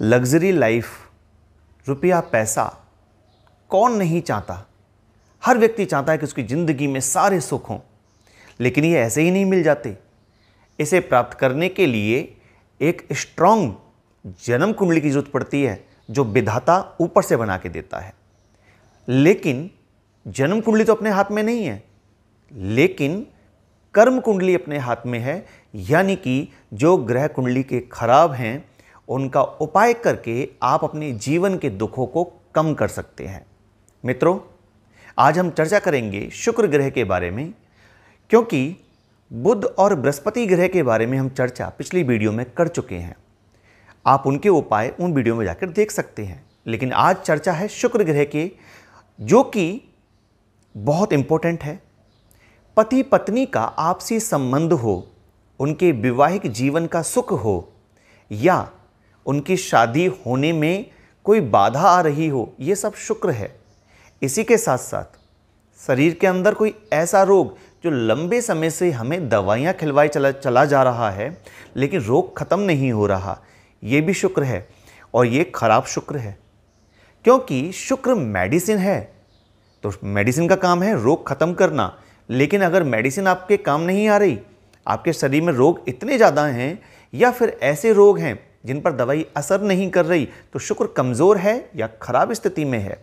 luxury life रुपया पैसा कौन नहीं चाहता हर व्यक्ति चाहता है कि उसकी ज़िंदगी में सारे सुख हों लेकिन ये ऐसे ही नहीं मिल जाते इसे प्राप्त करने के लिए एक स्ट्रांग जन्म कुंडली की जरूरत पड़ती है जो विधाता ऊपर से बना के देता है लेकिन जन्म कुंडली तो अपने हाथ में नहीं है लेकिन कर्म कुंडली अपने हाथ में है यानी कि जो ग्रह कुंडली के खराब हैं उनका उपाय करके आप अपने जीवन के दुखों को कम कर सकते हैं मित्रों आज हम चर्चा करेंगे शुक्र ग्रह के बारे में क्योंकि बुध और बृहस्पति ग्रह के बारे में हम चर्चा पिछली वीडियो में कर चुके हैं आप उनके उपाय उन वीडियो में जाकर देख सकते हैं लेकिन आज चर्चा है शुक्र ग्रह के जो कि बहुत इम्पोर्टेंट है पति पत्नी का आपसी संबंध हो उनके विवाहिक जीवन का सुख हो या उनकी शादी होने में कोई बाधा आ रही हो ये सब शुक्र है इसी के साथ साथ शरीर के अंदर कोई ऐसा रोग जो लंबे समय से हमें दवाइयाँ खिलवाए चला चला जा रहा है लेकिन रोग ख़त्म नहीं हो रहा ये भी शुक्र है और ये खराब शुक्र है क्योंकि शुक्र मेडिसिन है तो मेडिसिन का काम है रोग ख़त्म करना लेकिन अगर मेडिसिन आपके काम नहीं आ रही आपके शरीर में रोग इतने ज़्यादा हैं या फिर ऐसे रोग हैं जिन पर दवाई असर नहीं कर रही तो शुक्र कमज़ोर है या ख़राब स्थिति में है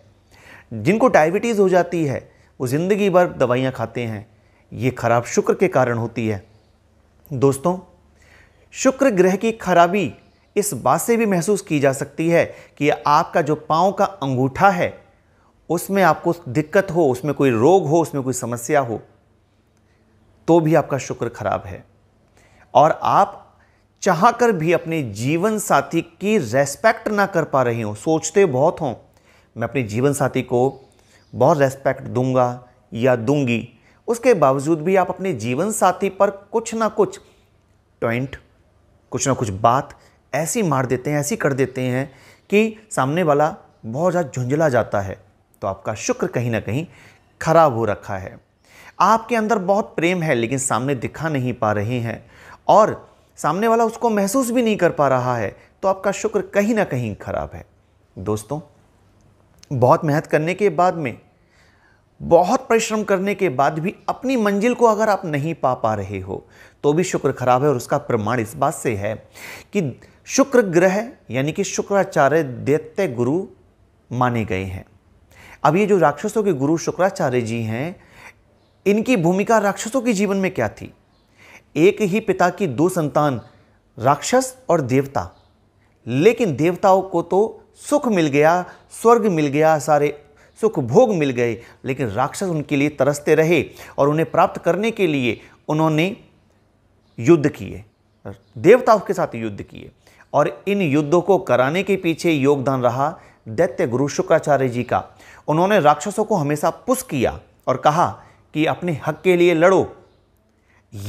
जिनको डायबिटीज़ हो जाती है वो ज़िंदगी भर दवाइयाँ खाते हैं ये खराब शुक्र के कारण होती है दोस्तों शुक्र ग्रह की खराबी इस बात से भी महसूस की जा सकती है कि आपका जो पाँव का अंगूठा है उसमें आपको दिक्कत हो उसमें कोई रोग हो उसमें कोई समस्या हो तो भी आपका शुक्र खराब है और आप चाह कर भी अपने जीवन साथी की रेस्पेक्ट ना कर पा रही हूँ सोचते बहुत हों मैं अपने जीवन साथी को बहुत रेस्पेक्ट दूंगा या दूंगी उसके बावजूद भी आप अपने जीवन साथी पर कुछ ना कुछ पॉइंट कुछ ना कुछ बात ऐसी मार देते हैं ऐसी कर देते हैं कि सामने वाला बहुत ज़्यादा झुंझला जाता है तो आपका शुक्र कहीं ना कहीं खराब हो रखा है आपके अंदर बहुत प्रेम है लेकिन सामने दिखा नहीं पा रहे हैं और सामने वाला उसको महसूस भी नहीं कर पा रहा है तो आपका शुक्र कहीं ना कहीं खराब है दोस्तों बहुत मेहनत करने के बाद में बहुत परिश्रम करने के बाद भी अपनी मंजिल को अगर आप नहीं पा पा रहे हो तो भी शुक्र खराब है और उसका प्रमाण इस बात से है कि शुक्र ग्रह यानी कि शुक्राचार्य दैत्य गुरु माने गए हैं अब ये जो राक्षसों के गुरु शुक्राचार्य जी हैं इनकी भूमिका राक्षसों के जीवन में क्या थी एक ही पिता की दो संतान राक्षस और देवता लेकिन देवताओं को तो सुख मिल गया स्वर्ग मिल गया सारे सुख भोग मिल गए लेकिन राक्षस उनके लिए तरसते रहे और उन्हें प्राप्त करने के लिए उन्होंने युद्ध किए देवताओं के साथ युद्ध किए और इन युद्धों को कराने के पीछे योगदान रहा दैत्य गुरु शुक्राचार्य जी का उन्होंने राक्षसों को हमेशा पुष्ट किया और कहा कि अपने हक के लिए लड़ो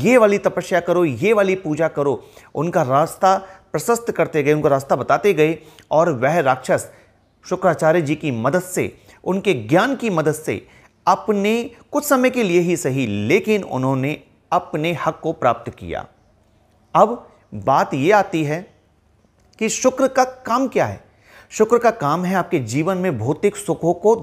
ये वाली तपस्या करो ये वाली पूजा करो उनका रास्ता प्रशस्त करते गए उनका रास्ता बताते गए और वह राक्षस शुक्राचार्य जी की मदद से उनके ज्ञान की मदद से अपने कुछ समय के लिए ही सही लेकिन उन्होंने अपने हक को प्राप्त किया अब बात यह आती है कि शुक्र का काम क्या है शुक्र का काम है आपके जीवन में भौतिक सुखों को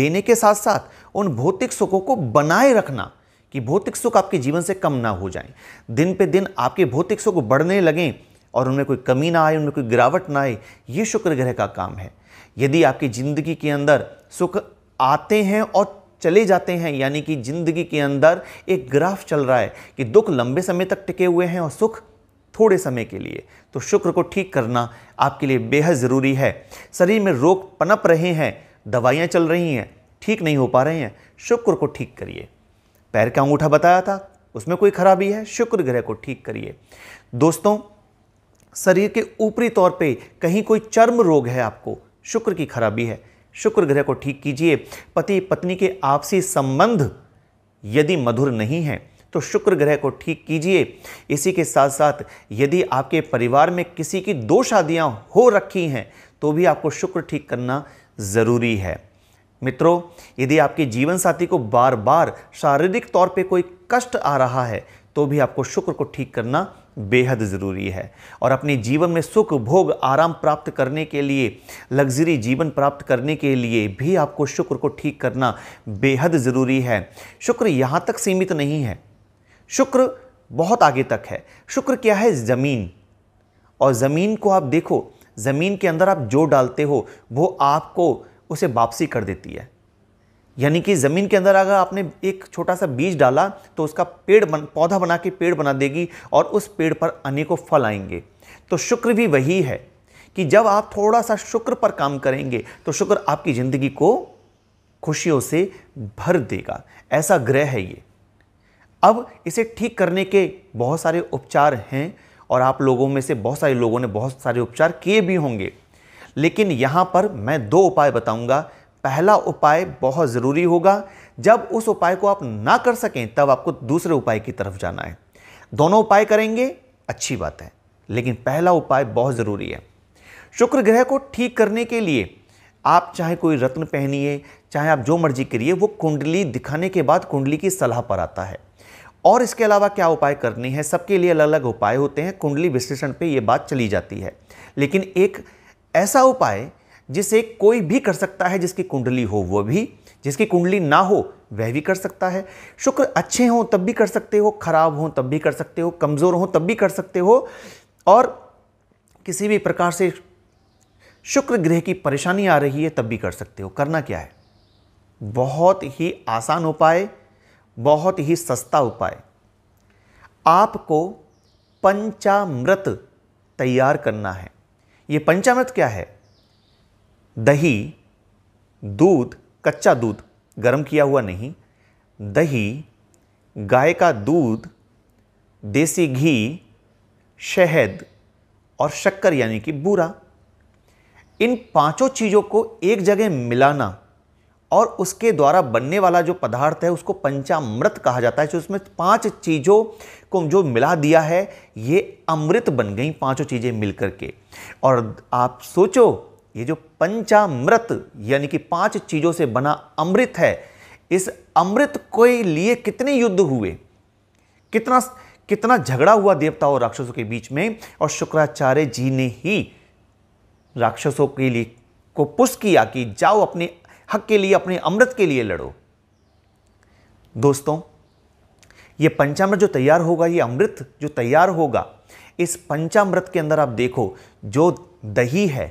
देने के साथ साथ उन भौतिक सुखों को बनाए रखना कि भौतिक सुख आपके जीवन से कम ना हो जाएं दिन पे दिन आपके भौतिक सुख बढ़ने लगें और उनमें कोई कमी ना आए उनमें कोई गिरावट ना आए ये शुक्र ग्रह का काम है यदि आपकी ज़िंदगी के अंदर सुख आते हैं और चले जाते हैं यानी कि ज़िंदगी के अंदर एक ग्राफ चल रहा है कि दुख लंबे समय तक टिके हुए हैं और सुख थोड़े समय के लिए तो शुक्र को ठीक करना आपके लिए बेहद ज़रूरी है शरीर में रोग पनप रहे हैं दवाइयाँ चल रही हैं ठीक नहीं हो पा रहे हैं शुक्र को ठीक करिए पैर का अंगूठा बताया था उसमें कोई खराबी है शुक्र ग्रह को ठीक करिए दोस्तों शरीर के ऊपरी तौर पे कहीं कोई चर्म रोग है आपको शुक्र की खराबी है शुक्र ग्रह को ठीक कीजिए पति पत्नी के आपसी संबंध यदि मधुर नहीं है तो शुक्र ग्रह को ठीक कीजिए इसी के साथ साथ यदि आपके परिवार में किसी की दो शादियाँ हो रखी हैं तो भी आपको शुक्र ठीक करना ज़रूरी है मित्रों यदि आपके जीवन साथी को बार बार शारीरिक तौर पे कोई कष्ट आ रहा है तो भी आपको शुक्र को ठीक करना बेहद ज़रूरी है और अपने जीवन में सुख भोग आराम प्राप्त करने के लिए लग्जरी जीवन प्राप्त करने के लिए भी आपको शुक्र को ठीक करना बेहद ज़रूरी है शुक्र यहाँ तक सीमित नहीं है शुक्र बहुत आगे तक है शुक्र क्या है ज़मीन और ज़मीन को आप देखो ज़मीन के अंदर आप जो डालते हो वो आपको उसे वापसी कर देती है यानी कि ज़मीन के अंदर अगर आपने एक छोटा सा बीज डाला तो उसका पेड़ बन पौधा बना के पेड़ बना देगी और उस पेड़ पर अनेकों फल आएंगे तो शुक्र भी वही है कि जब आप थोड़ा सा शुक्र पर काम करेंगे तो शुक्र आपकी ज़िंदगी को खुशियों से भर देगा ऐसा ग्रह है ये अब इसे ठीक करने के बहुत सारे उपचार हैं और आप लोगों में से बहुत सारे लोगों ने बहुत सारे उपचार किए भी होंगे लेकिन यहाँ पर मैं दो उपाय बताऊँगा पहला उपाय बहुत ज़रूरी होगा जब उस उपाय को आप ना कर सकें तब आपको दूसरे उपाय की तरफ जाना है दोनों उपाय करेंगे अच्छी बात है लेकिन पहला उपाय बहुत ज़रूरी है शुक्र ग्रह को ठीक करने के लिए आप चाहे कोई रत्न पहनिए चाहे आप जो मर्जी करिए वो कुंडली दिखाने के बाद कुंडली की सलाह पर आता है और इसके अलावा क्या उपाय करने हैं सबके लिए अलग अलग उपाय होते हैं कुंडली विश्लेषण पे ये बात चली जाती है लेकिन एक ऐसा उपाय जिसे कोई भी कर सकता है जिसकी कुंडली हो वह भी जिसकी कुंडली ना हो वह भी कर सकता है शुक्र अच्छे हों तब भी कर सकते हो खराब हों तब भी कर सकते हो कमज़ोर हों तब भी कर सकते हो और किसी भी प्रकार से शुक्र ग्रह की परेशानी आ रही है तब भी कर सकते हो करना क्या है बहुत ही आसान उपाय बहुत ही सस्ता उपाय आपको पंचामृत तैयार करना है ये पंचामृत क्या है दही दूध कच्चा दूध गर्म किया हुआ नहीं दही गाय का दूध देसी घी शहद और शक्कर यानी कि बूरा इन पांचों चीज़ों को एक जगह मिलाना और उसके द्वारा बनने वाला जो पदार्थ है उसको पंचामृत कहा जाता है जो उसमें पांच चीज़ों को जो मिला दिया है ये अमृत बन गई पांचों चीज़ें मिलकर के और आप सोचो ये जो पंचामृत यानी कि पांच चीज़ों से बना अमृत है इस अमृत के लिए कितने युद्ध हुए कितना कितना झगड़ा हुआ देवताओं और राक्षसों के बीच में और शुक्राचार्य जी ने ही राक्षसों के लिए को पुष्ट किया कि जाओ अपने हक के लिए अपने अमृत के लिए लड़ो दोस्तों ये पंचामृत जो तैयार होगा ये अमृत जो तैयार होगा इस पंचामृत के अंदर आप देखो जो दही है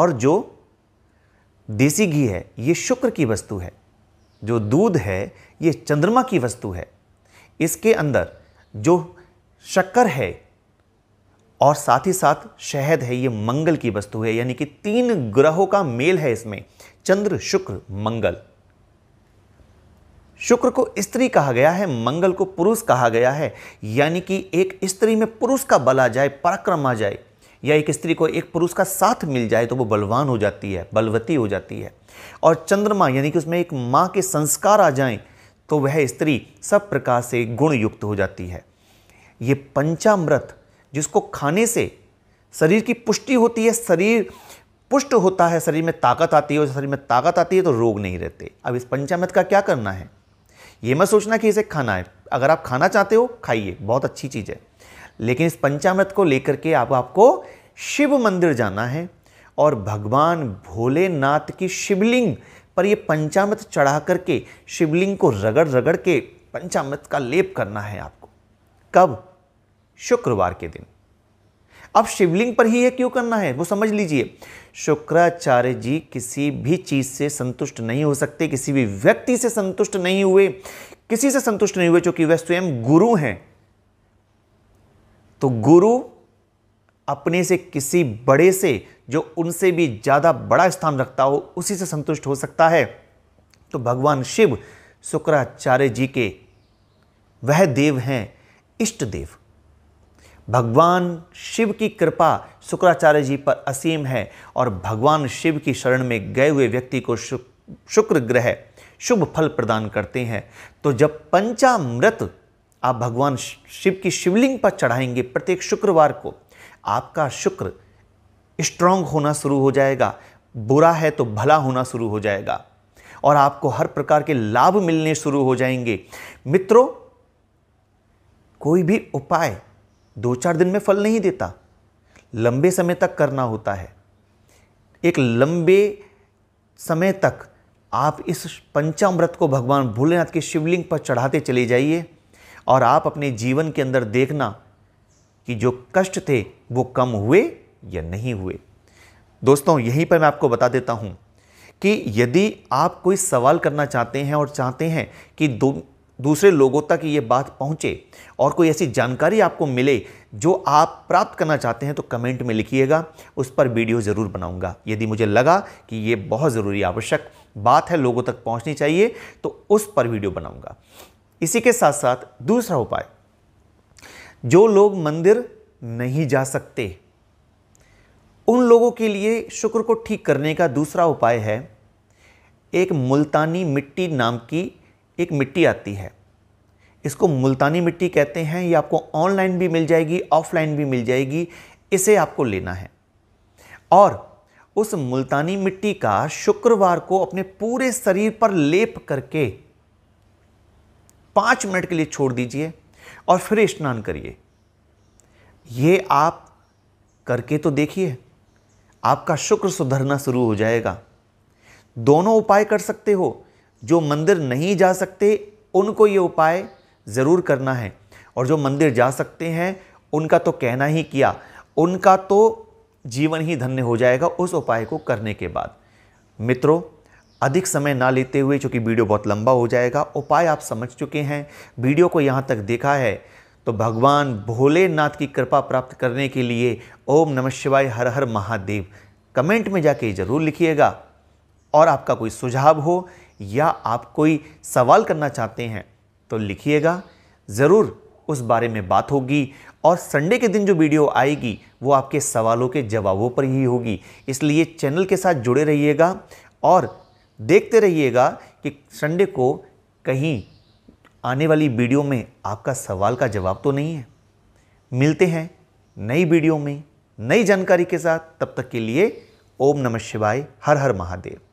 और जो देसी घी है ये शुक्र की वस्तु है जो दूध है ये चंद्रमा की वस्तु है इसके अंदर जो शक्कर है और साथ ही साथ शहद है ये मंगल की वस्तु है यानी कि तीन ग्रहों का मेल है इसमें चंद्र शुक्र मंगल शुक्र को स्त्री कहा गया है मंगल को पुरुष कहा गया है यानी कि एक स्त्री में पुरुष का बल आ जाए पराक्रम आ जाए या एक स्त्री को एक पुरुष का साथ मिल जाए तो वो बलवान हो जाती है बलवती हो जाती है और चंद्रमा यानी कि उसमें एक माँ के संस्कार आ जाएं तो वह स्त्री सब प्रकार से गुण युक्त हो जाती है ये पंचामृत जिसको खाने से शरीर की पुष्टि होती है शरीर पुष्ट होता है शरीर में ताकत आती है और शरीर में ताकत आती है तो रोग नहीं रहते अब इस पंचामृत का क्या करना है ये मत सोचना कि इसे खाना है अगर आप खाना चाहते हो खाइए बहुत अच्छी चीज़ है लेकिन इस पंचामृत को लेकर के आप आपको शिव मंदिर जाना है और भगवान भोलेनाथ की शिवलिंग पर ये पंचामृत चढ़ा करके शिवलिंग को रगड़ रगड़ के पंचामृत का लेप करना है आपको कब शुक्रवार के दिन अब शिवलिंग पर ही यह क्यों करना है वो समझ लीजिए शुक्राचार्य जी किसी भी चीज़ से संतुष्ट नहीं हो सकते किसी भी व्यक्ति से संतुष्ट नहीं हुए किसी से संतुष्ट नहीं हुए चूंकि वह स्वयं गुरु हैं तो गुरु अपने से किसी बड़े से जो उनसे भी ज़्यादा बड़ा स्थान रखता हो उसी से संतुष्ट हो सकता है तो भगवान शिव शुक्राचार्य जी के वह देव हैं इष्ट देव भगवान शिव की कृपा शुक्राचार्य जी पर असीम है और भगवान शिव की शरण में गए हुए व्यक्ति को शुक्र ग्रह शुभ फल प्रदान करते हैं तो जब पंचामृत आप भगवान शिव की शिवलिंग पर चढ़ाएंगे प्रत्येक शुक्रवार को आपका शुक्र स्ट्रांग होना शुरू हो जाएगा बुरा है तो भला होना शुरू हो जाएगा और आपको हर प्रकार के लाभ मिलने शुरू हो जाएंगे मित्रों कोई भी उपाय दो चार दिन में फल नहीं देता लंबे समय तक करना होता है एक लंबे समय तक आप इस पंचामृत को भगवान भोलेनाथ के शिवलिंग पर चढ़ाते चले जाइए और आप अपने जीवन के अंदर देखना कि जो कष्ट थे वो कम हुए या नहीं हुए दोस्तों यहीं पर मैं आपको बता देता हूँ कि यदि आप कोई सवाल करना चाहते हैं और चाहते हैं कि दो दूसरे लोगों तक ये बात पहुँचे और कोई ऐसी जानकारी आपको मिले जो आप प्राप्त करना चाहते हैं तो कमेंट में लिखिएगा उस पर वीडियो ज़रूर बनाऊंगा यदि मुझे लगा कि ये बहुत ज़रूरी आवश्यक बात है लोगों तक पहुंचनी चाहिए तो उस पर वीडियो बनाऊंगा इसी के साथ साथ दूसरा उपाय जो लोग मंदिर नहीं जा सकते उन लोगों के लिए शुक्र को ठीक करने का दूसरा उपाय है एक मुल्तानी मिट्टी नाम की एक मिट्टी आती है इसको मुल्तानी मिट्टी कहते हैं ये आपको ऑनलाइन भी मिल जाएगी ऑफलाइन भी मिल जाएगी इसे आपको लेना है और उस मुल्तानी मिट्टी का शुक्रवार को अपने पूरे शरीर पर लेप करके पांच मिनट के लिए छोड़ दीजिए और फिर स्नान करिए यह आप करके तो देखिए आपका शुक्र सुधरना शुरू हो जाएगा दोनों उपाय कर सकते हो जो मंदिर नहीं जा सकते उनको ये उपाय ज़रूर करना है और जो मंदिर जा सकते हैं उनका तो कहना ही किया उनका तो जीवन ही धन्य हो जाएगा उस उपाय को करने के बाद मित्रों अधिक समय ना लेते हुए चूँकि वीडियो बहुत लंबा हो जाएगा उपाय आप समझ चुके हैं वीडियो को यहाँ तक देखा है तो भगवान भोलेनाथ की कृपा प्राप्त करने के लिए ओम नमः शिवाय हर हर महादेव कमेंट में जाके ज़रूर लिखिएगा और आपका कोई सुझाव हो या आप कोई सवाल करना चाहते हैं तो लिखिएगा ज़रूर उस बारे में बात होगी और संडे के दिन जो वीडियो आएगी वो आपके सवालों के जवाबों पर ही होगी इसलिए चैनल के साथ जुड़े रहिएगा और देखते रहिएगा कि संडे को कहीं आने वाली वीडियो में आपका सवाल का जवाब तो नहीं है मिलते हैं नई वीडियो में नई जानकारी के साथ तब तक के लिए ओम नमः शिवाय हर हर महादेव